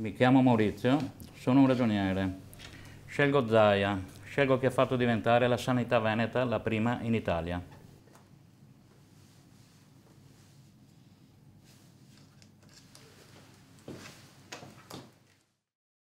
Mi chiamo Maurizio, sono un ragioniere. Scelgo Zaia, scelgo chi ha fatto diventare la sanità veneta la prima in Italia.